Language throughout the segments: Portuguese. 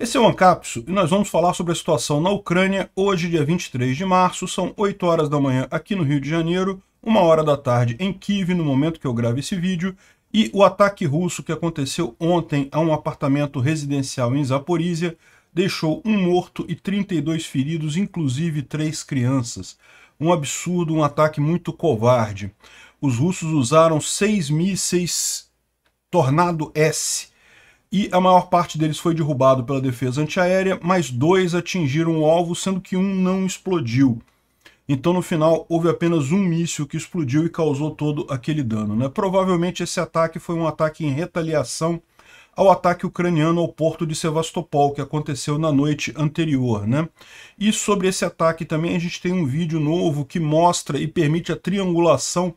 Esse é o Ancapsu e nós vamos falar sobre a situação na Ucrânia hoje, dia 23 de março, são 8 horas da manhã aqui no Rio de Janeiro, 1 hora da tarde em Kiev, no momento que eu gravo esse vídeo, e o ataque russo que aconteceu ontem a um apartamento residencial em Zaporizhia deixou um morto e 32 feridos, inclusive três crianças. Um absurdo, um ataque muito covarde. Os russos usaram seis mísseis Tornado S, e a maior parte deles foi derrubado pela defesa antiaérea, mas dois atingiram o alvo, sendo que um não explodiu. Então, no final, houve apenas um míssil que explodiu e causou todo aquele dano. Né? Provavelmente esse ataque foi um ataque em retaliação ao ataque ucraniano ao porto de Sevastopol, que aconteceu na noite anterior. Né? E sobre esse ataque também a gente tem um vídeo novo que mostra e permite a triangulação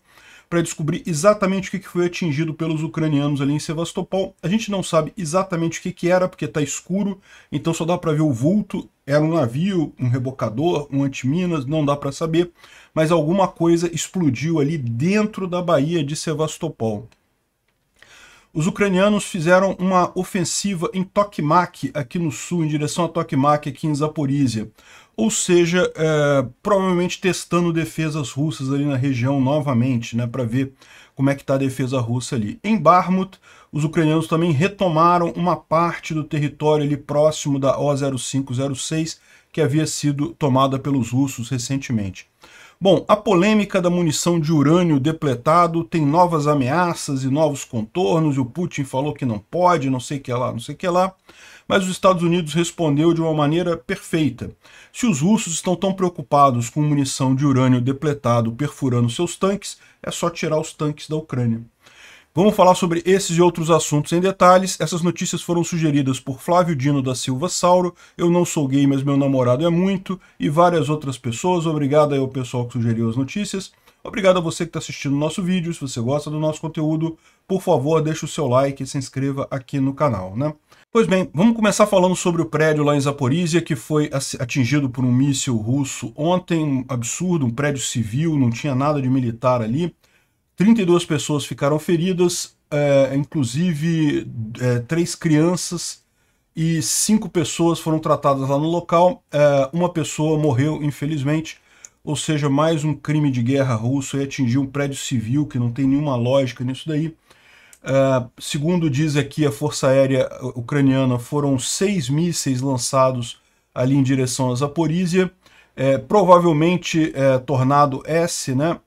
para descobrir exatamente o que foi atingido pelos ucranianos ali em Sevastopol. A gente não sabe exatamente o que, era, porque está escuro, então só dá para ver o vulto. Era um navio, um rebocador, um antiminas, não dá para saber, mas alguma coisa explodiu ali dentro da Baía de Sevastopol. Os ucranianos fizeram uma ofensiva em Tokmak, aqui no sul, em direção a Tokmak, aqui em Zaporizhia. Ou seja, é, provavelmente testando defesas russas ali na região novamente, né, para ver como é que está a defesa russa ali. Em Barmut, os ucranianos também retomaram uma parte do território ali próximo da O0506, que havia sido tomada pelos russos recentemente. Bom, a polêmica da munição de urânio depletado tem novas ameaças e novos contornos, e o Putin falou que não pode, não sei que lá, não sei que lá, mas os Estados Unidos respondeu de uma maneira perfeita. Se os russos estão tão preocupados com munição de urânio depletado perfurando seus tanques, é só tirar os tanques da Ucrânia. Vamos falar sobre esses e outros assuntos em detalhes. Essas notícias foram sugeridas por Flávio Dino da Silva Sauro, Eu Não Sou Gay, mas Meu Namorado é Muito, e várias outras pessoas. Obrigado aí ao pessoal que sugeriu as notícias. Obrigado a você que está assistindo o nosso vídeo. Se você gosta do nosso conteúdo, por favor, deixe o seu like e se inscreva aqui no canal, né? Pois bem, vamos começar falando sobre o prédio lá em Zaporizhia, que foi atingido por um míssil russo ontem, um absurdo, um prédio civil, não tinha nada de militar ali. 32 pessoas ficaram feridas, é, inclusive é, três crianças e cinco pessoas foram tratadas lá no local. É, uma pessoa morreu, infelizmente, ou seja, mais um crime de guerra russo e atingiu um prédio civil, que não tem nenhuma lógica nisso daí. segundo diz aqui a Força Aérea Ucraniana, foram seis mísseis lançados ali em direção a Zaporizhia, é, provavelmente é, Tornado S, né?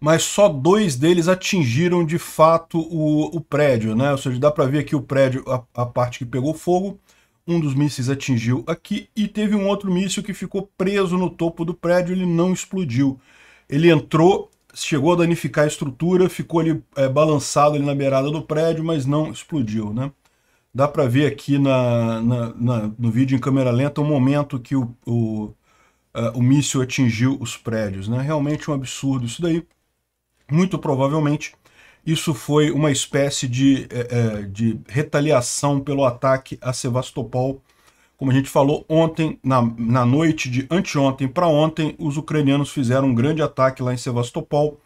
mas só dois deles atingiram de fato o, o prédio, né? Ou seja, dá para ver aqui o prédio, a, a, parte que pegou fogo, um dos mísseis atingiu aqui e teve um outro míssil que ficou preso no topo do prédio, ele não explodiu. Ele entrou, chegou a danificar a estrutura, ficou ali é, balançado ali na beirada do prédio, mas não explodiu, né? Dá para ver aqui na, na, na, no vídeo em câmera lenta o momento que o, o, é, o míssil atingiu os prédios, né? Realmente um absurdo isso daí. Muito provavelmente, isso foi uma espécie de, é, é, de retaliação pelo ataque a Sevastopol. Como a gente falou ontem, na, na noite de anteontem para ontem, os ucranianos fizeram um grande ataque lá em Sevastopol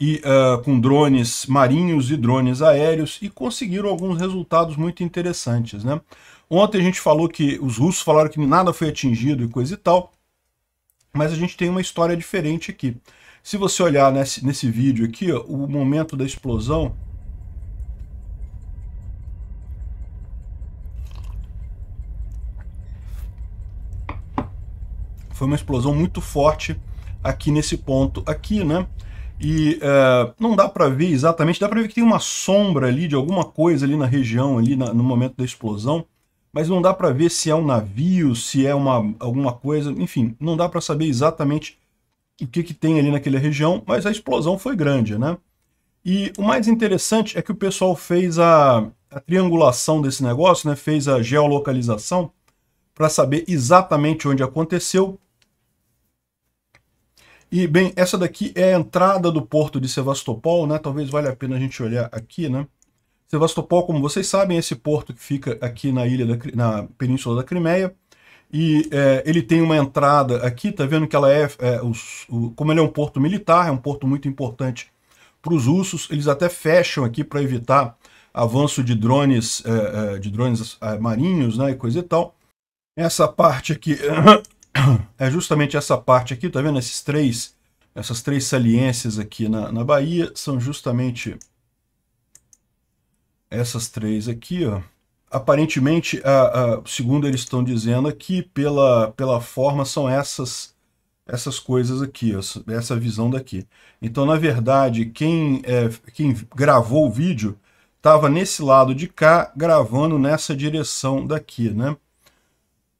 e uh, com drones marinhos e drones aéreos e conseguiram alguns resultados muito interessantes, né? Ontem a gente falou que os russos falaram que nada foi atingido e coisa e tal, mas a gente tem uma história diferente aqui. Se você olhar nesse, nesse vídeo aqui, ó, o momento da explosão... Foi uma explosão muito forte aqui nesse ponto aqui, né? E é, não dá para ver exatamente, dá para ver que tem uma sombra ali de alguma coisa ali na região, ali na, no momento da explosão, mas não dá para ver se é um navio, se é uma, alguma coisa, enfim, não dá para saber exatamente o que, que tem ali naquela região, mas a explosão foi grande, né? E o mais interessante é que o pessoal fez a, a triangulação desse negócio, né? fez a geolocalização para saber exatamente onde aconteceu. E, bem, essa daqui é a entrada do porto de Sevastopol, né? Talvez valha a pena a gente olhar aqui, né? Sevastopol, como vocês sabem, é esse porto que fica aqui na ilha da, na península da Crimeia. E é, ele tem uma entrada aqui, tá vendo que ela é, é os, o, como ele é um porto militar, é um porto muito importante para os russos. Eles até fecham aqui para evitar avanço de drones, é, é de drones é, marinhos, né, e coisa e tal. Essa parte aqui é justamente essa parte aqui, tá vendo? Esses três, essas três saliências aqui na, na Bahia são justamente essas três aqui, ó aparentemente, a, a, segundo eles estão dizendo aqui, pela, pela forma são essas essas coisas aqui, essa visão daqui. Então, na verdade, quem, é, quem gravou o vídeo estava nesse lado de cá, gravando nessa direção daqui, né?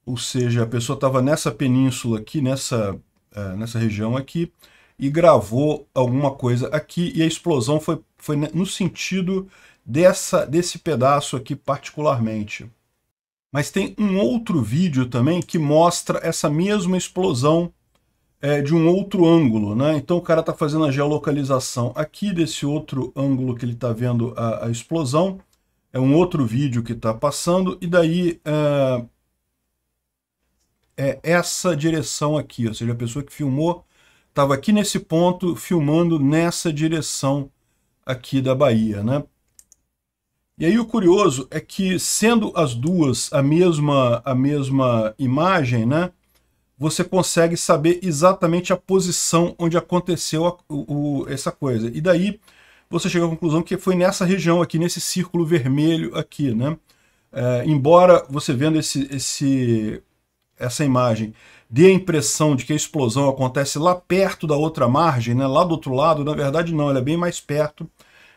Ou seja, a pessoa estava nessa península aqui, nessa, é, nessa região aqui, e gravou alguma coisa aqui, e a explosão foi, foi no sentido dessa, desse pedaço aqui particularmente. Mas tem um outro vídeo também que mostra essa mesma explosão é, de um outro ângulo. Né? Então o cara está fazendo a geolocalização aqui desse outro ângulo que ele está vendo a, a, explosão. É um outro vídeo que está passando. E daí é, é essa direção aqui. Ou seja, a pessoa que filmou estava aqui nesse ponto filmando nessa direção aqui da Bahia. Né? E aí o curioso é que, sendo as duas a mesma, a mesma imagem, né, você consegue saber exatamente a posição onde aconteceu a, o, o, essa coisa. E daí você chega à conclusão que foi nessa região aqui, nesse círculo vermelho aqui, né? É, embora você vendo esse, esse, essa imagem dê a impressão de que a explosão acontece lá perto da outra margem, né? lá do outro lado, na verdade não, ela é bem mais perto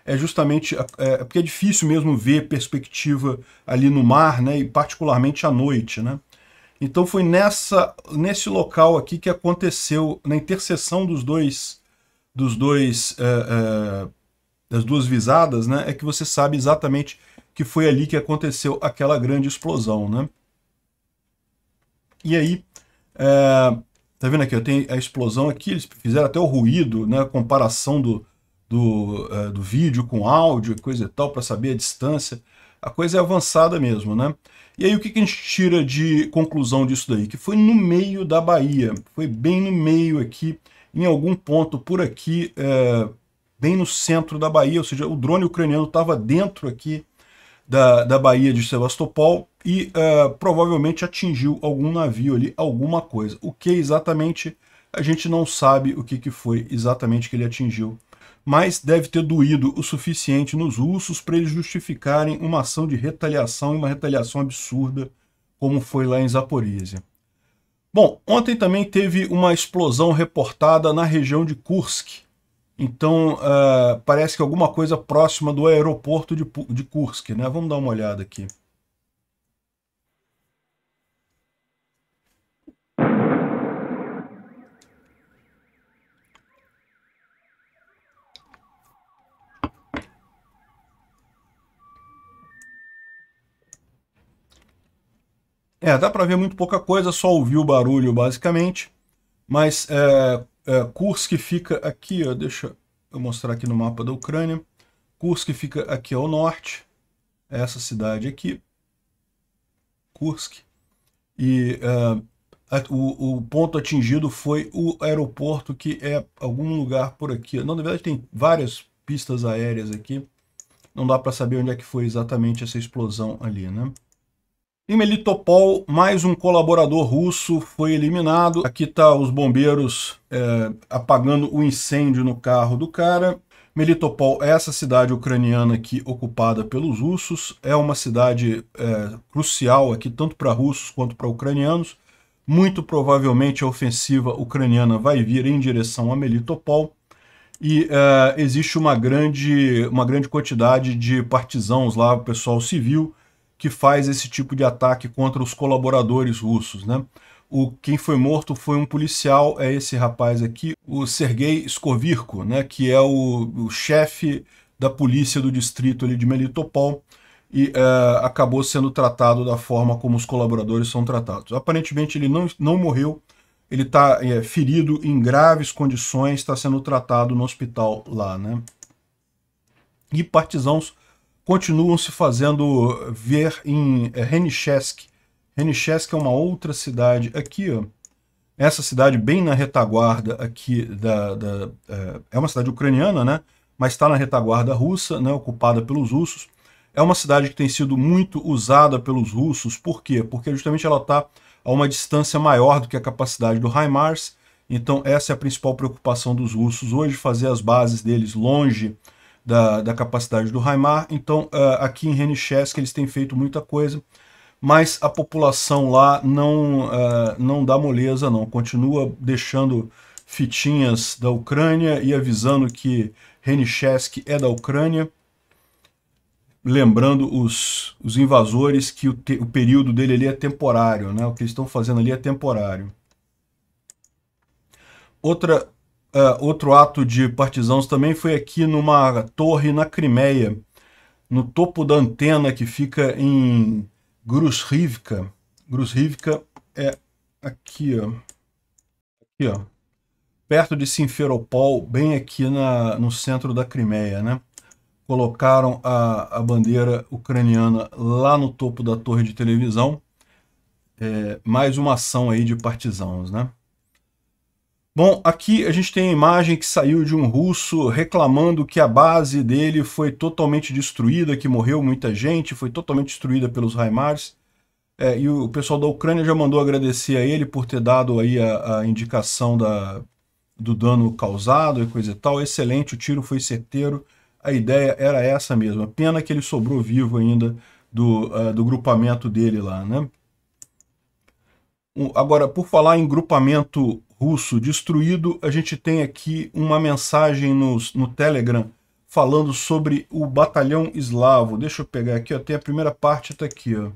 é justamente é, é, é, porque é difícil mesmo ver perspectiva ali no mar, né, e particularmente à noite, né? Então foi nessa nesse local aqui que aconteceu na interseção dos dois dos dois é, é, das duas visadas, né, é que você sabe exatamente que foi ali que aconteceu aquela grande explosão, né? E aí, é, tá vendo aqui, eu tenho a explosão aqui, eles fizeram até o ruído, né, a comparação do, do, uh, do vídeo com áudio, coisa e tal, para saber a distância. A coisa é avançada mesmo, né? E aí o que, que a gente tira de conclusão disso daí? Que foi no meio da Bahia, foi bem no meio aqui, em algum ponto por aqui, é, bem no centro da Bahia, ou seja, o drone ucraniano estava dentro aqui da, da Bahia de Sebastopol e é, provavelmente atingiu algum navio ali, alguma coisa. O que exatamente, a gente não sabe o que, que foi exatamente que ele atingiu mas deve ter doído o suficiente nos russos para eles justificarem uma ação de retaliação e uma retaliação absurda, como foi lá em Zaporizhia. Bom, ontem também teve uma explosão reportada na região de Kursk. Então, uh, parece que alguma coisa próxima do aeroporto de, de Kursk, né? Vamos dar uma olhada aqui. É, dá para ver muito pouca coisa, só ouvi o barulho basicamente. Mas é, é, Kursk fica aqui, ó, deixa eu mostrar aqui no mapa da Ucrânia. Kursk fica aqui ao norte, essa cidade aqui, Kursk. E é, a, o, o, ponto atingido foi o aeroporto, que é algum lugar por aqui. Não, na verdade tem várias pistas aéreas aqui. Não dá para saber onde é que foi exatamente essa explosão ali, né? Em Melitopol, mais um colaborador russo foi eliminado. Aqui está os bombeiros é, apagando o incêndio no carro do cara. Melitopol é essa cidade ucraniana aqui ocupada pelos russos. É uma cidade é, crucial aqui, tanto para russos quanto para ucranianos. Muito provavelmente a ofensiva ucraniana vai vir em direção a Melitopol. E é, existe uma grande, uma grande quantidade de partisãos lá, pessoal civil, que faz esse tipo de ataque contra os colaboradores russos, né? O, quem foi morto foi um policial, é esse rapaz aqui, o Sergei Skovirko, né, que é o, o chefe da polícia do distrito ali de Melitopol e uh, acabou sendo tratado da forma como os colaboradores são tratados. Aparentemente ele não, não morreu, ele está é, ferido em graves condições, está sendo tratado no hospital lá. Né? E partisãos continuam se fazendo ver em eh, Renichesk. Renichesk é uma outra cidade aqui, ó. Essa cidade bem na retaguarda aqui da... da eh, é uma cidade ucraniana, né? Mas está na retaguarda russa, né? ocupada pelos russos. É uma cidade que tem sido muito usada pelos russos. Por quê? Porque justamente ela está a uma distância maior do que a capacidade do HIMARS. Então essa é a principal preocupação dos russos hoje, fazer as bases deles longe da, da capacidade do Raimar. Então, eh, aqui em Renichesk eles têm feito muita coisa, mas a população lá não, eh, não dá moleza, não. Continua deixando fitinhas da Ucrânia e avisando que Renichesk é da Ucrânia lembrando os, os invasores que o, te, o período dele ali é temporário, né? O que eles estão fazendo ali é temporário. Outra Uh, outro ato de partisanos também foi aqui numa torre na Crimeia, no topo da antena que fica em Grushivka. Grushivka é aqui, ó. Aqui, ó. Perto de Simferopol, bem aqui na, no centro da Crimeia, né? Colocaram a, a bandeira ucraniana lá no topo da torre de televisão. É, mais uma ação aí de partisanos, né? Bom, aqui a gente tem a imagem que saiu de um russo reclamando que a base dele foi totalmente destruída, que morreu muita gente, foi totalmente destruída pelos Raimars. É, e o pessoal da Ucrânia já mandou agradecer a ele por ter dado aí a, a indicação da, do dano causado e coisa e tal. Excelente, o tiro foi certeiro. A ideia era essa mesmo Pena que ele sobrou vivo ainda do, uh, do grupamento dele lá, né? Agora, por falar em grupamento russo destruído, a gente tem aqui uma mensagem no, no Telegram falando sobre o batalhão eslavo. Deixa eu pegar aqui, ó, tem a primeira parte, está aqui. Ó.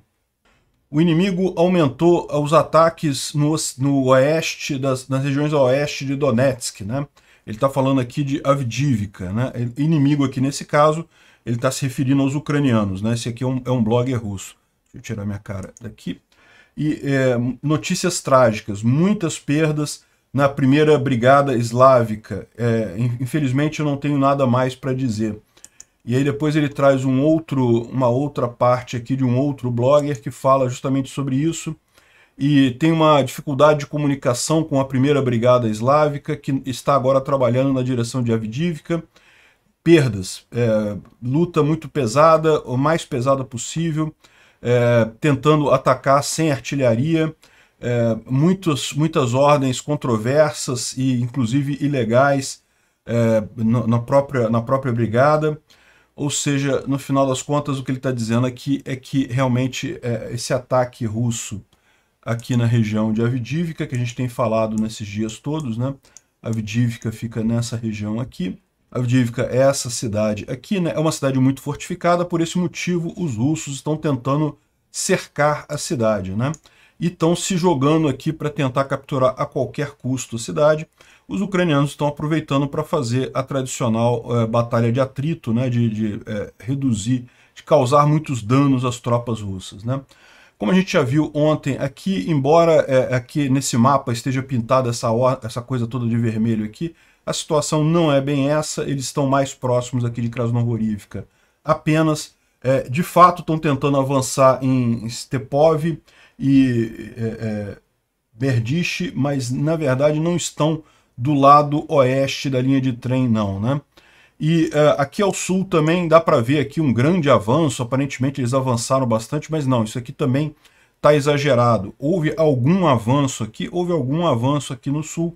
O inimigo aumentou os ataques no, no oeste, das, nas regiões oeste de Donetsk. Né? Ele está falando aqui de Avdivka. Né? É inimigo aqui nesse caso, ele está se referindo aos ucranianos. Né? Esse aqui é um, é um blogger russo. Deixa eu tirar minha cara daqui. E é, notícias trágicas, muitas perdas, na primeira brigada eslávica. É, infelizmente eu não tenho nada mais para dizer. E aí depois ele traz um outro, uma outra parte aqui de um outro blogger que fala justamente sobre isso e tem uma dificuldade de comunicação com a primeira brigada eslávica que está agora trabalhando na direção de Avdiivka. Perdas, é, luta muito pesada, o mais pesada possível, é, tentando atacar sem artilharia, é, muitas ordens controversas e inclusive ilegais é, na, própria, na própria brigada. Ou seja, no final das contas, o que ele está dizendo aqui é que realmente é, esse ataque russo aqui na região de Avdivka, que a gente tem falado nesses dias todos, né? Avdivka fica nessa região aqui. Avdivka é essa cidade aqui, né? É uma cidade muito fortificada, por esse motivo os russos estão tentando cercar a cidade, né? e estão se jogando aqui para tentar capturar a qualquer custo a cidade. Os ucranianos estão aproveitando para fazer a tradicional é, batalha de atrito, né, de, de é, reduzir, de causar muitos danos às tropas russas. Né? Como a gente já viu ontem, aqui, embora é, aqui nesse mapa esteja pintada essa, essa coisa toda de vermelho aqui, a situação não é bem essa, eles estão mais próximos aqui de Krasnogorivka. Apenas, é, de fato, estão tentando avançar em Stepov, e é, é, Berdiche, mas na verdade não estão do lado oeste da linha de trem, não, né? E uh, aqui ao sul também dá para ver aqui um grande avanço, aparentemente eles avançaram bastante, mas não, isso aqui também está exagerado. Houve algum avanço aqui, houve algum avanço aqui no sul,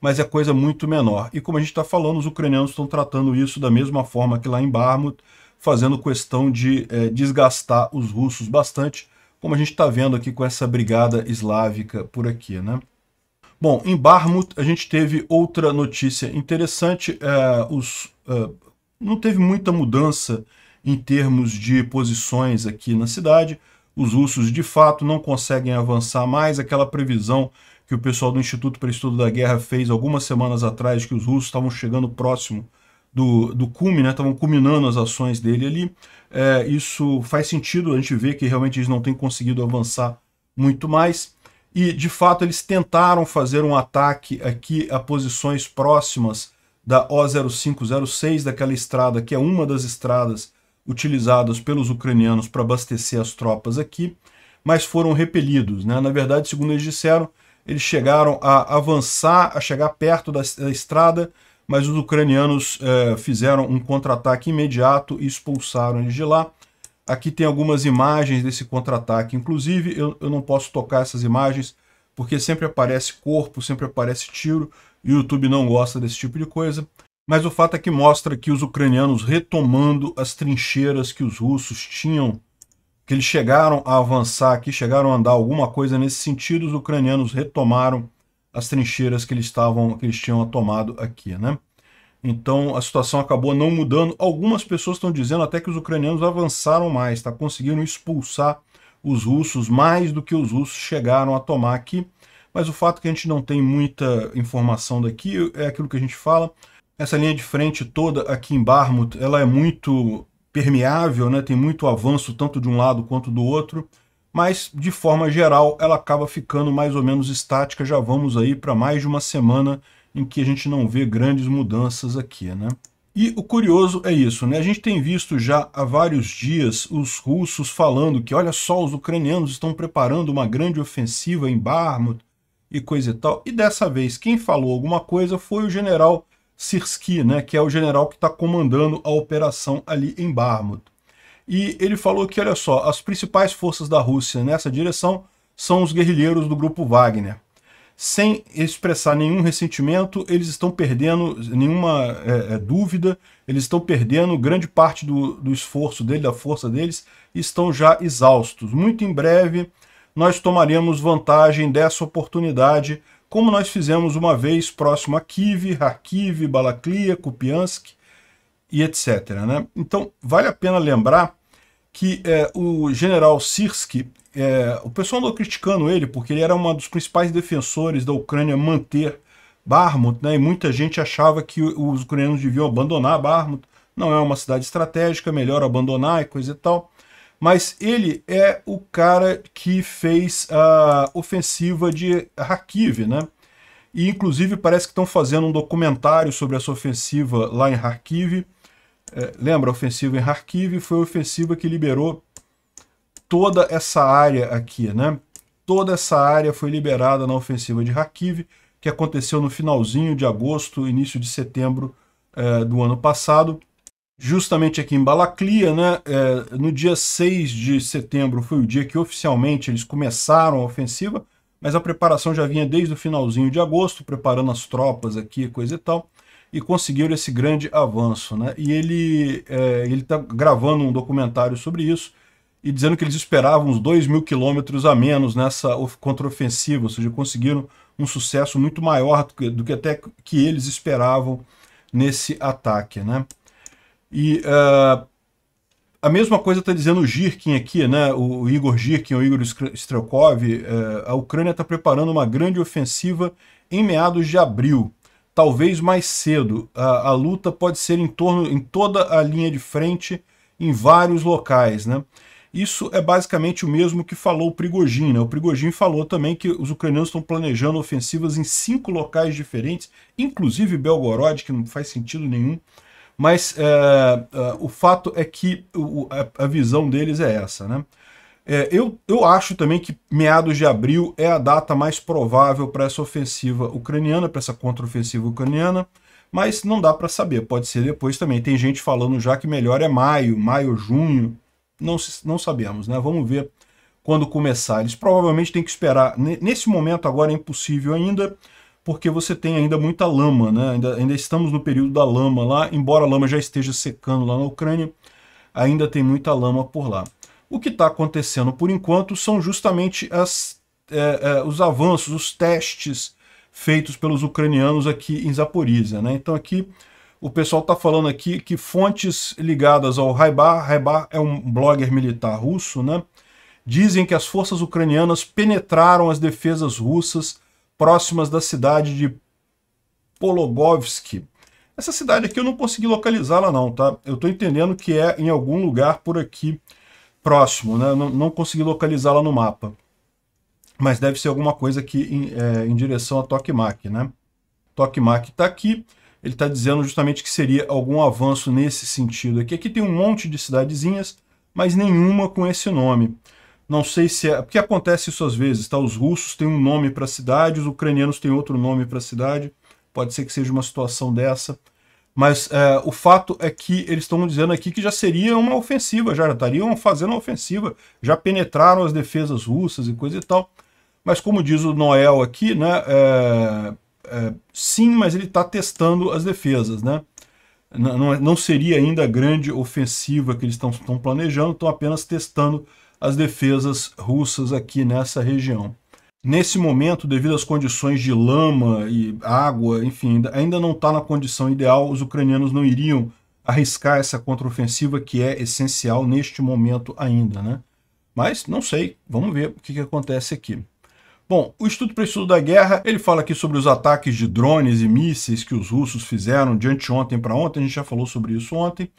mas é coisa muito menor. E como a gente está falando, os ucranianos estão tratando isso da mesma forma que lá em Barmut, fazendo questão de é, desgastar os russos bastante, como a gente está vendo aqui com essa brigada eslávica por aqui, né? Bom, em Barmut a gente teve outra notícia interessante. É, os, é, não teve muita mudança em termos de posições aqui na cidade. Os russos, de fato, não conseguem avançar mais. Aquela previsão que o pessoal do Instituto para Estudo da Guerra fez algumas semanas atrás, que os russos estavam chegando próximo do, do cume, né? Estavam culminando as ações dele ali. É, isso faz sentido, a gente vê que realmente eles não têm conseguido avançar muito mais. E, de fato, eles tentaram fazer um ataque aqui a posições próximas da O0506, daquela estrada que é uma das estradas utilizadas pelos ucranianos para abastecer as tropas aqui, mas foram repelidos. Né? Na verdade, segundo eles disseram, eles chegaram a avançar, a chegar perto da, da estrada, mas os ucranianos eh, fizeram um contra-ataque imediato e expulsaram eles de lá. Aqui tem algumas imagens desse contra-ataque, inclusive eu, eu não posso tocar essas imagens porque sempre aparece corpo, sempre aparece tiro, e o YouTube não gosta desse tipo de coisa. Mas o fato é que mostra que os ucranianos retomando as trincheiras que os russos tinham, que eles chegaram a avançar aqui, chegaram a andar alguma coisa nesse sentido, os ucranianos retomaram as trincheiras que eles estavam, que eles tinham tomado aqui, né? Então a situação acabou não mudando. Algumas pessoas estão dizendo até que os ucranianos avançaram mais, tá? Conseguiram expulsar os russos mais do que os russos chegaram a tomar aqui. Mas o fato é que a gente não tem muita informação daqui é aquilo que a gente fala. Essa linha de frente toda aqui em Barmut, ela é muito permeável, né? Tem muito avanço tanto de um lado quanto do outro mas de forma geral ela acaba ficando mais ou menos estática, já vamos aí para mais de uma semana em que a gente não vê grandes mudanças aqui, né? E o curioso é isso, né? A gente tem visto já há vários dias os russos falando que, olha só, os ucranianos estão preparando uma grande ofensiva em Barmut e coisa e tal. E dessa vez, quem falou alguma coisa foi o general Sirski, né? Que é o general que está comandando a operação ali em Barmut e ele falou que, olha só, as principais forças da Rússia nessa direção são os guerrilheiros do grupo Wagner. Sem expressar nenhum ressentimento, eles estão perdendo nenhuma é, é, dúvida, eles estão perdendo grande parte do, do esforço dele, da força deles, e estão já exaustos. Muito em breve nós tomaremos vantagem dessa oportunidade, como nós fizemos uma vez próximo a Kiev, Kharkiv, Balaklia, Kupiansk, e etc. Né? Então, vale a pena lembrar que é, o general Sirsky é, o pessoal andou criticando ele porque ele era um dos principais defensores da Ucrânia manter Barmut, né, e muita gente achava que os ucranianos deviam abandonar Barmut, não é uma cidade estratégica, é melhor abandonar e coisa e tal. Mas ele é o cara que fez a ofensiva de Kharkiv, né? E inclusive parece que estão fazendo um documentário sobre essa ofensiva lá em Kharkiv, é, lembra, a ofensiva em Kharkiv foi a ofensiva que liberou toda essa área aqui, né? Toda essa área foi liberada na ofensiva de Kharkiv, que aconteceu no finalzinho de agosto, início de setembro é, do ano passado. Justamente aqui em Balaclia, né, é, no dia 6 de setembro foi o dia que oficialmente eles começaram a ofensiva, mas a preparação já vinha desde o finalzinho de agosto, preparando as tropas aqui, coisa e tal e conseguiram esse grande avanço. Né? E ele é, está gravando um documentário sobre isso e dizendo que eles esperavam uns 2 mil quilômetros a menos nessa contraofensiva, ou seja, conseguiram um sucesso muito maior do que, do que até que eles esperavam nesse ataque. Né? E uh, a mesma coisa está dizendo o Girkin aqui, né? o Igor Girkin, o Igor Strelkov, uh, é, a Ucrânia está preparando uma grande ofensiva em meados de abril talvez mais cedo. A, a, luta pode ser em torno em toda a linha de frente, em vários locais, né? Isso é basicamente o mesmo que falou o Prigogine. Né? O Prigogine falou também que os ucranianos estão planejando ofensivas em cinco locais diferentes, inclusive Belgorod, que não faz sentido nenhum. Mas é, é, o fato é que o, a, a, visão deles é essa, né? É, eu, eu acho também que meados de abril é a data mais provável para essa ofensiva ucraniana, para essa contraofensiva ucraniana, mas não dá para saber, pode ser depois também. Tem gente falando já que melhor é maio, maio, junho, não, não sabemos, né? Vamos ver quando começar. Eles provavelmente têm que esperar, nesse momento agora é impossível ainda, porque você tem ainda muita lama, né? Ainda, ainda estamos no período da lama lá, embora a lama já esteja secando lá na Ucrânia, ainda tem muita lama por lá. O que está acontecendo por enquanto são justamente as, é, é, os avanços, os testes feitos pelos ucranianos aqui em Zaporizhia. Né? Então aqui o pessoal está falando aqui que fontes ligadas ao Raibar, Raibar é um blogger militar russo, né? dizem que as forças ucranianas penetraram as defesas russas próximas da cidade de Pologovsk. Essa cidade aqui eu não consegui localizá-la não, tá? Eu estou entendendo que é em algum lugar por aqui próximo, né? não, não consegui localizá-la no mapa. Mas deve ser alguma coisa aqui em, é, em direção a Tokmak, né? Tokmak está aqui, ele está dizendo justamente que seria algum avanço nesse sentido aqui. Aqui tem um monte de cidadezinhas, mas nenhuma com esse nome. Não sei se é... Porque acontece isso às vezes, tá? Os russos têm um nome para cidade, os ucranianos têm outro nome para cidade. Pode ser que seja uma situação dessa. Mas é, o fato é que eles estão dizendo aqui que já seria uma ofensiva, já estariam fazendo uma ofensiva, já penetraram as defesas russas e coisa e tal. Mas como diz o Noel aqui, né, é, é, sim, mas ele está testando as defesas, né? Não, não, é, não, seria ainda a grande ofensiva que eles estão planejando, estão apenas testando as defesas russas aqui nessa região nesse momento, devido às condições de lama e água, enfim, ainda não está na condição ideal, os ucranianos não iriam arriscar essa contraofensiva que é essencial neste momento ainda, né? Mas não sei, vamos ver o que, que acontece aqui. Bom, o Instituto para o Estudo da Guerra, ele fala aqui sobre os ataques de drones e mísseis que os russos fizeram de anteontem para ontem, a gente já falou sobre isso ontem.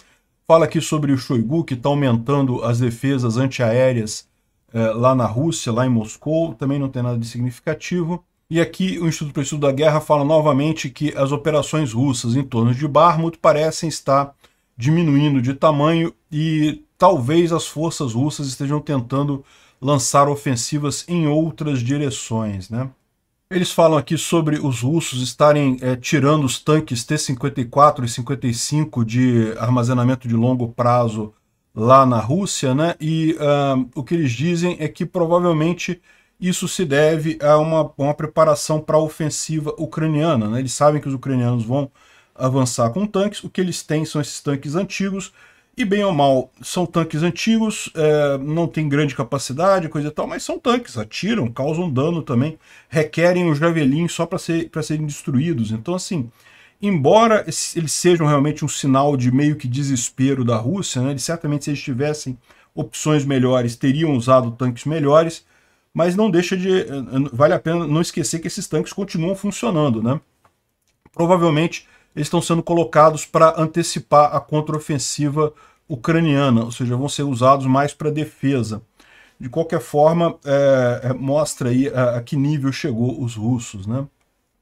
Fala aqui sobre o Shoigu, que está aumentando as defesas antiaéreas é, lá na Rússia, lá em Moscou, também não tem nada de significativo. E aqui o Instituto para o Estudo da Guerra fala novamente que as operações russas em torno de Barmut parecem estar diminuindo de tamanho e talvez as forças russas estejam tentando lançar ofensivas em outras direções, né? Eles falam aqui sobre os russos estarem é, tirando os tanques T-54 e 55 de armazenamento de longo prazo lá na Rússia, né? E uh, o que eles dizem é que provavelmente isso se deve a uma, uma preparação para a ofensiva ucraniana. Né? Eles sabem que os ucranianos vão avançar com tanques, o que eles têm são esses tanques antigos, e bem ou mal, são tanques antigos, é, não tem grande capacidade, coisa e tal, mas são tanques, atiram, causam dano também, requerem os um javelins só para ser, serem destruídos. Então, assim, embora eles sejam realmente um sinal de meio que desespero da Rússia, né, eles certamente se eles tivessem opções melhores, teriam usado tanques melhores, mas não deixa de... Eh, vale a pena não esquecer que esses tanques continuam funcionando, né? Provavelmente eles estão sendo colocados para antecipar a contraofensiva ucraniana, ou seja, vão ser usados mais para defesa. De qualquer forma, é, mostra aí a, a que nível chegou os russos, né?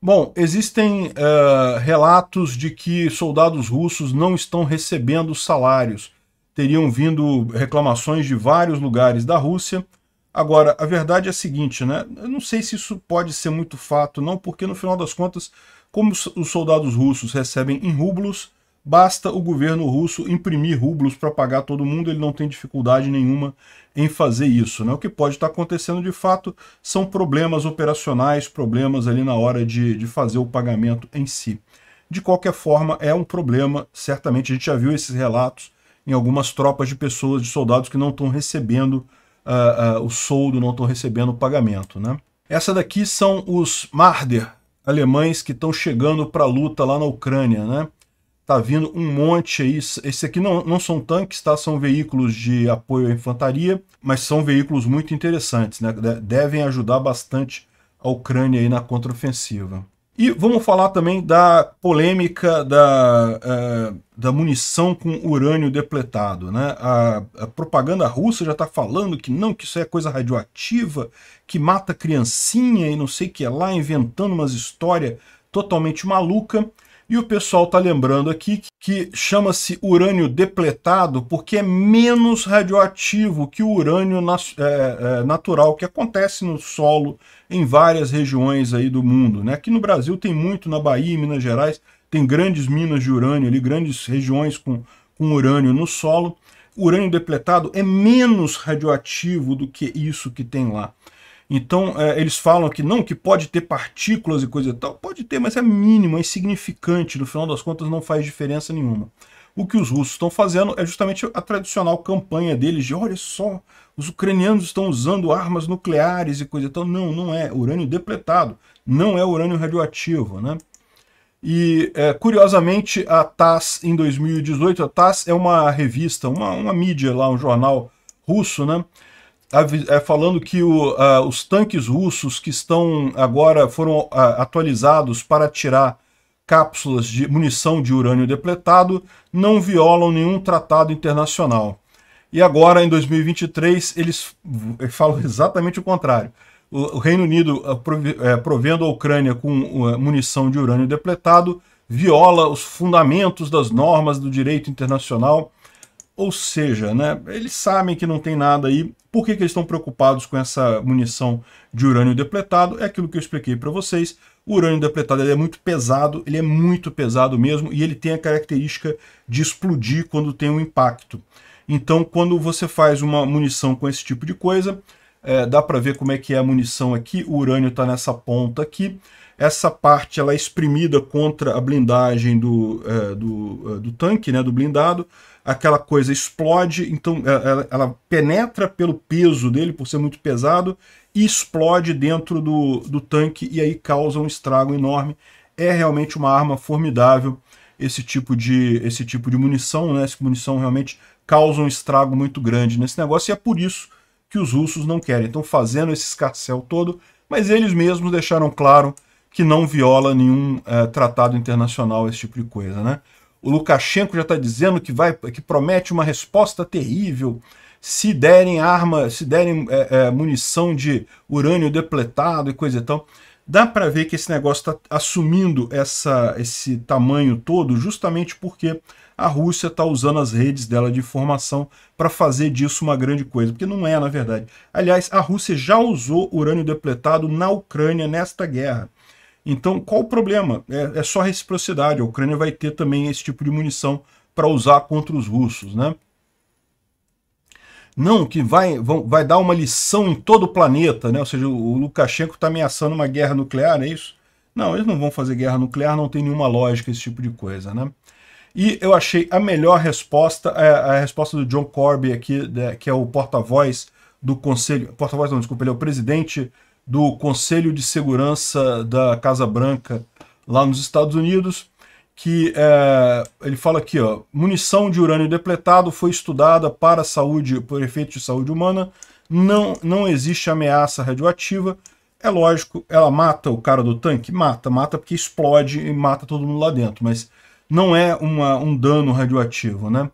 Bom, existem uh, relatos de que soldados russos não estão recebendo salários. Teriam vindo reclamações de vários lugares da Rússia. Agora, a verdade é a seguinte, né? Eu não sei se isso pode ser muito fato, não, porque no final das contas, como os soldados russos recebem em rublos, Basta o governo russo imprimir rublos para pagar todo mundo, ele não tem dificuldade nenhuma em fazer isso. Né? O que pode estar tá acontecendo de fato são problemas operacionais, problemas ali na hora de, de fazer o pagamento em si. De qualquer forma, é um problema, certamente a gente já viu esses relatos em algumas tropas de pessoas, de soldados que não estão recebendo uh, uh, o soldo, não estão recebendo o pagamento. Né? Essa daqui são os Marder, alemães que estão chegando para a luta lá na Ucrânia. Né? Tá vindo um monte aí. Esse aqui não, não são tanques, tá? São veículos de apoio à infantaria, mas são veículos muito interessantes, né? Devem ajudar bastante a Ucrânia aí na contraofensiva. E vamos falar também da polêmica da, uh, da munição com urânio depletado. Né? A, a propaganda russa já está falando que não, que isso é coisa radioativa, que mata criancinha e não sei o que é lá, inventando umas histórias totalmente maluca. E o pessoal está lembrando aqui que chama-se urânio depletado porque é menos radioativo que o urânio é, é, natural que acontece no solo em várias regiões aí do mundo. Né? Aqui no Brasil tem muito, na Bahia e Minas Gerais, tem grandes minas de urânio ali, grandes regiões com, com urânio no solo. O urânio depletado é menos radioativo do que isso que tem lá. Então, é, eles falam que não, que pode ter partículas e coisa e tal. Pode ter, mas é mínimo, é insignificante. No final das contas, não faz diferença nenhuma. O que os russos estão fazendo é justamente a tradicional campanha deles de olha só, os ucranianos estão usando armas nucleares e coisa e tal. Não, não é. Urânio depletado. Não é urânio radioativo, né? E, é, curiosamente, a TASS, em 2018, a TASS é uma revista, uma, uma mídia lá, um jornal russo, né? é, falando que o, uh, os tanques russos que estão agora foram uh, atualizados para tirar cápsulas de munição de urânio depletado não violam nenhum tratado internacional. E agora, em 2023, eles falam exatamente o contrário. O, o Reino Unido, uh, prov é, provendo a Ucrânia com munição de urânio depletado, viola os fundamentos das normas do direito internacional ou seja, né, eles sabem que não tem nada aí. Por que, que eles estão preocupados com essa munição de urânio depletado? É aquilo que eu expliquei para vocês. O urânio depletado é muito pesado, ele é muito pesado mesmo, e ele tem a característica de explodir quando tem um impacto. Então, quando você faz uma munição com esse tipo de coisa, é, dá para ver como é que é a munição aqui, o urânio está nessa ponta aqui, essa parte ela é exprimida contra a blindagem do, é, do, é, do tanque, né, do blindado, aquela coisa explode, então é, ela, ela, penetra pelo peso dele, por ser muito pesado, e explode dentro do, do tanque e aí causa um estrago enorme. É realmente uma arma formidável esse tipo de, esse tipo de munição, né? Essa munição realmente causa um estrago muito grande nesse negócio e é por isso que os russos não querem. Estão fazendo esse escarcel todo, mas eles mesmos deixaram claro que não viola nenhum é, tratado internacional, esse tipo de coisa, né? O Lukashenko já está dizendo que, vai, que promete uma resposta terrível se derem arma, se derem é, é, munição de urânio depletado e coisa e tal. Dá para ver que esse negócio está assumindo essa, esse tamanho todo justamente porque a Rússia está usando as redes dela de informação para fazer disso uma grande coisa, porque não é, na verdade. Aliás, a Rússia já usou urânio depletado na Ucrânia nesta guerra. Então, qual o problema? É, é só reciprocidade. A Ucrânia vai ter também esse tipo de munição para usar contra os russos, né? Não, que vai, vão, vai dar uma lição em todo o planeta, né? Ou seja, o, o Lukashenko está ameaçando uma guerra nuclear, é isso? Não, eles não vão fazer guerra nuclear, não tem nenhuma lógica esse tipo de coisa, né? E eu achei a melhor resposta, a, é, a resposta do John Corby aqui, né, que é o porta-voz do Conselho, porta-voz não, desculpa, ele é o presidente do Conselho de Segurança da Casa Branca lá nos Estados Unidos, que é, ele fala aqui, ó, munição de urânio depletado foi estudada para saúde, por efeito de saúde humana, não, não existe ameaça radioativa, é lógico, ela mata o cara do tanque? Mata, mata porque explode e mata todo mundo lá dentro, mas não é uma, um dano radioativo, né?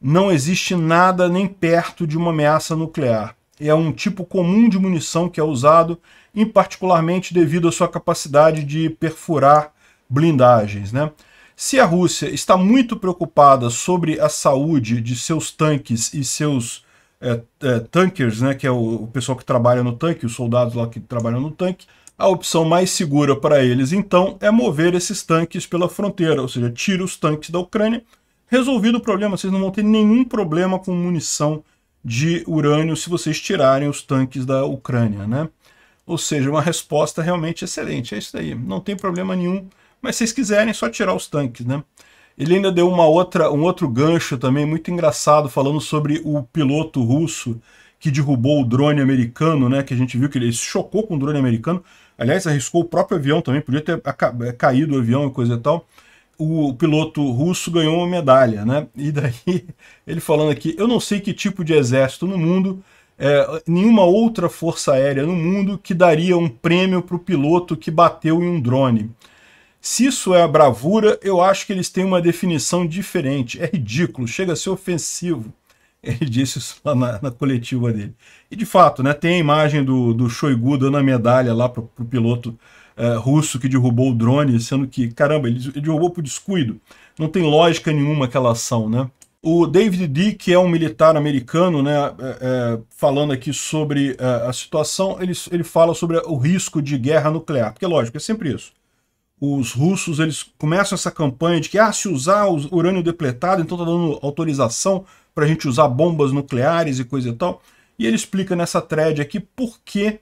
Não existe nada nem perto de uma ameaça nuclear é um tipo comum de munição que é usado, em particularmente devido à sua capacidade de perfurar blindagens. Né? Se a Rússia está muito preocupada sobre a saúde de seus tanques e seus é, é, tankers, né, que é o, o pessoal que trabalha no tanque, os soldados lá que trabalham no tanque, a opção mais segura para eles, então, é mover esses tanques pela fronteira, ou seja, tira os tanques da Ucrânia, resolvido o problema, vocês não vão ter nenhum problema com munição de urânio se vocês tirarem os tanques da Ucrânia, né? Ou seja, uma resposta realmente excelente, é isso aí, não tem problema nenhum, mas se vocês quiserem, é só tirar os tanques, né? Ele ainda deu uma outra, um outro gancho também muito engraçado, falando sobre o piloto russo que derrubou o drone americano, né? Que a gente viu que ele se chocou com o drone americano. Aliás, arriscou o próprio avião também, podia ter caído o avião e coisa e tal o piloto russo ganhou uma medalha, né? E daí ele falando aqui, eu não sei que tipo de exército no mundo, é, nenhuma outra força aérea no mundo que daria um prêmio para o piloto que bateu em um drone. Se isso é a bravura, eu acho que eles têm uma definição diferente. É ridículo, chega a ser ofensivo. Ele disse isso lá na, na coletiva dele. E de fato, né, tem a imagem do, do Shoigu dando a medalha lá para o piloto eh, russo que derrubou o drone, sendo que, caramba, ele, derrubou por descuido. Não tem lógica nenhuma aquela ação, né? O David Dee, que é um militar americano, né, é, falando aqui sobre é, a situação, ele, ele fala sobre o risco de guerra nuclear. Porque, é lógico, é sempre isso. Os russos eles começam essa campanha de que ah, se usar o urânio depletado, então está dando autorização para a gente usar bombas nucleares e coisa e tal. E ele explica nessa thread aqui por que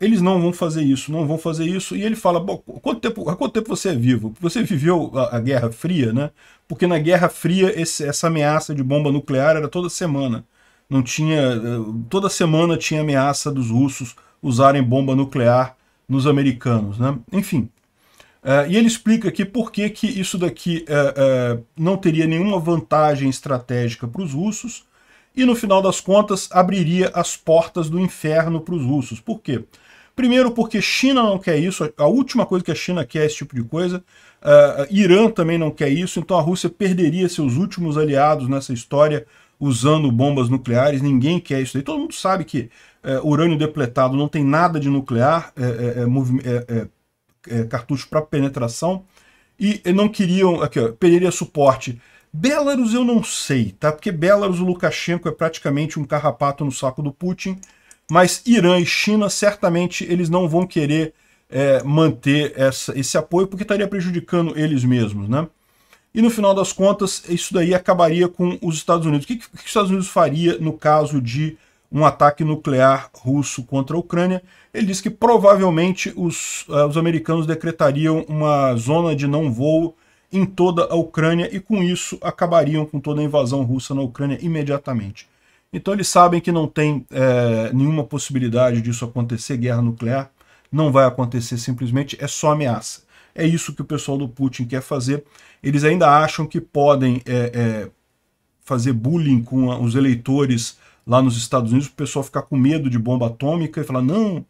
eles não vão fazer isso, não vão fazer isso. E ele fala, bom, quanto tempo, há quanto tempo você é vivo? Você viveu a, a Guerra Fria, né? Porque na Guerra Fria esse, essa ameaça de bomba nuclear era toda semana. Não tinha... Eh, toda semana tinha ameaça dos russos usarem bomba nuclear nos americanos, né? Enfim. Uh, e ele explica aqui por que, que isso daqui uh, uh, não teria nenhuma vantagem estratégica para os russos e, no final das contas, abriria as portas do inferno para os russos. Por quê? Primeiro, porque China não quer isso, a última coisa que a China quer é esse tipo de coisa. Uh, Irã também não quer isso, então a Rússia perderia seus últimos aliados nessa história usando bombas nucleares, ninguém quer isso daí. Todo mundo sabe que uh, urânio depletado não tem nada de nuclear, é, é, é, cartucho para penetração, e não queriam, aqui, ó, perderia suporte. Belarus eu não sei, tá? Porque Belarus, o Lukashenko é praticamente um carrapato no saco do Putin, mas Irã e China certamente eles não vão querer é, manter essa, esse apoio porque estaria prejudicando eles mesmos, né? E no final das contas, isso daí acabaria com os Estados Unidos. O que, que os Estados Unidos faria no caso de um ataque nuclear russo contra a Ucrânia? Ele diz que provavelmente os, uh, os americanos decretariam uma zona de não voo em toda a Ucrânia e com isso acabariam com toda a invasão russa na Ucrânia imediatamente. Então eles sabem que não tem é, nenhuma possibilidade disso acontecer, guerra nuclear não vai acontecer simplesmente, é só ameaça. É isso que o pessoal do Putin quer fazer. Eles ainda acham que podem é, é, fazer bullying com a, os eleitores lá nos Estados Unidos, o pessoal ficar com medo de bomba atômica e falar, não,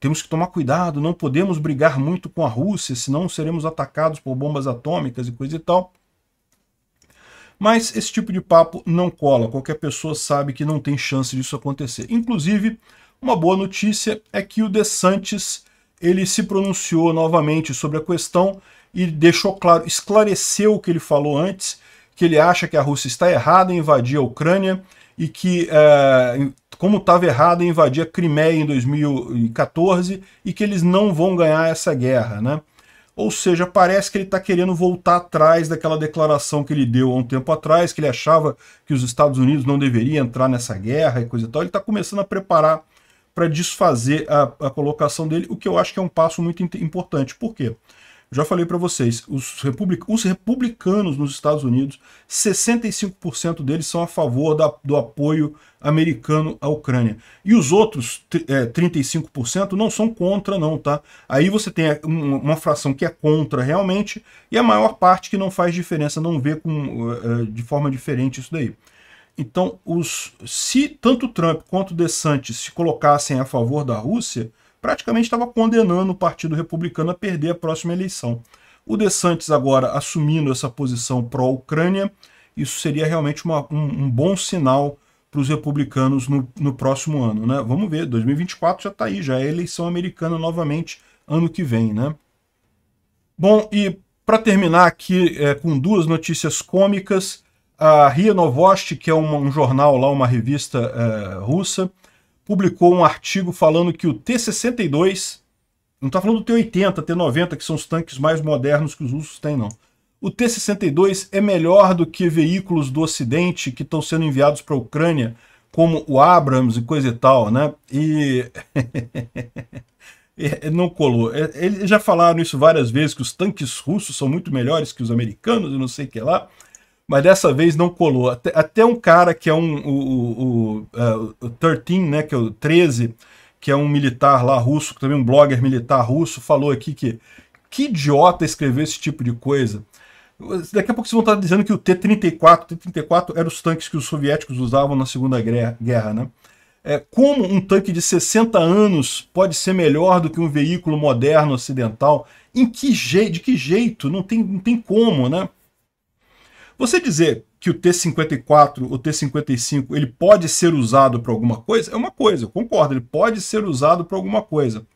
temos que tomar cuidado, não podemos brigar muito com a Rússia, senão seremos atacados por bombas atômicas e coisa e tal. Mas esse tipo de papo não cola, qualquer pessoa sabe que não tem chance disso acontecer. Inclusive, uma boa notícia é que o DeSantis ele se pronunciou novamente sobre a questão e deixou claro, esclareceu o que ele falou antes, que ele acha que a Rússia está errada em invadir a Ucrânia e que, é, como estava errada em invadir a Crimeia em 2014 e que eles não vão ganhar essa guerra, né? Ou seja, parece que ele está querendo voltar atrás daquela declaração que ele deu há um tempo atrás, que ele achava que os Estados Unidos não deveriam entrar nessa guerra e coisa e tal. Ele está começando a preparar para desfazer a, a, colocação dele, o que eu acho que é um passo muito importante. Por quê? Porque já falei para vocês, os, republic os, republicanos nos Estados Unidos, 65% deles são a favor da, do apoio americano à Ucrânia. E os outros é, 35% não são contra, não, tá? Aí você tem é, uma fração que é contra realmente e a maior parte que não faz diferença, não vê com, é, é, de forma diferente isso daí. Então, os, se tanto Trump quanto DeSantis se colocassem a favor da Rússia, praticamente estava condenando o Partido Republicano a perder a próxima eleição. O DeSantis agora assumindo essa posição pró-Ucrânia, isso seria realmente uma, um, um, bom sinal para os republicanos no, no, próximo ano. Né? Vamos ver, 2024 já está aí, já é eleição americana novamente ano que vem. Né? Bom, e para terminar aqui é, com duas notícias cômicas, a Ria Novosti, que é uma, um jornal lá, uma revista é, russa, publicou um artigo falando que o T-62, não está falando do T-80, T-90, que são os tanques mais modernos que os russos têm, não. O T-62 é melhor do que veículos do Ocidente que estão sendo enviados para a Ucrânia, como o Abrams e coisa e tal, né? E... É, é, não colou. É, eles já falaram isso várias vezes, que os tanques russos são muito melhores que os americanos e não sei o que lá mas dessa vez não colou. Até, até um cara que é um. O, o, o, é, o 13, né? Que é o 13, que é um militar lá russo, também um blogger militar russo, falou aqui que. Que idiota escrever esse tipo de coisa. Daqui a pouco vocês vão estar dizendo que o T-34, T-34 eram os tanques que os soviéticos usavam na Segunda Guerra, né? É, como um tanque de 60 anos pode ser melhor do que um veículo moderno ocidental? Em que De que jeito? Não tem, não tem como, né? Você dizer que o T54, o T55, ele pode ser usado para alguma coisa, é uma coisa, eu concordo, ele pode ser usado para alguma coisa.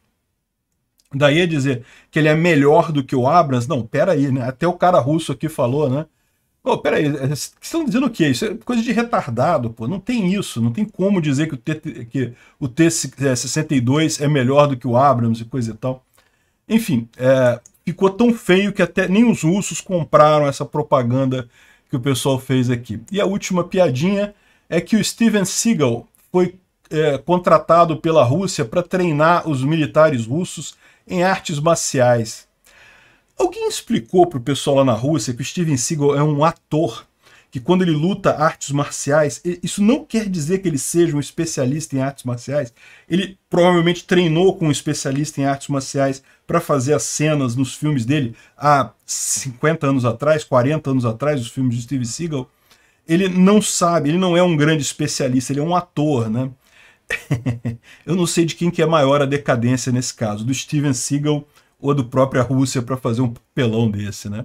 Daí é dizer que ele é melhor do que o Abrams, não, peraí, né? Até o cara russo aqui falou, né? Pô, peraí, é, vocês estão dizendo o quê? Isso é coisa de retardado, pô. Não tem isso, não tem como dizer que o, T, que o T62 é melhor do que o Abrams e coisa e tal. Enfim, é, ficou tão feio que até nem os russos compraram essa propaganda que o pessoal fez aqui. E a última piadinha é que o Steven Seagal foi é, contratado pela Rússia para treinar os militares russos em artes marciais. Alguém explicou para o pessoal lá na Rússia que o Steven Seagal é um ator que quando ele luta artes marciais, isso não quer dizer que ele seja um especialista em artes marciais. Ele provavelmente treinou com um especialista em artes marciais para fazer as cenas nos filmes dele há 50 anos atrás, 40 anos atrás, os filmes de Steve Seagal. Ele não sabe, ele não é um grande especialista, ele é um ator, né? Eu não sei de quem que é maior a decadência nesse caso, do Steven Seagal ou do próprio Rússia para fazer um papelão desse, né?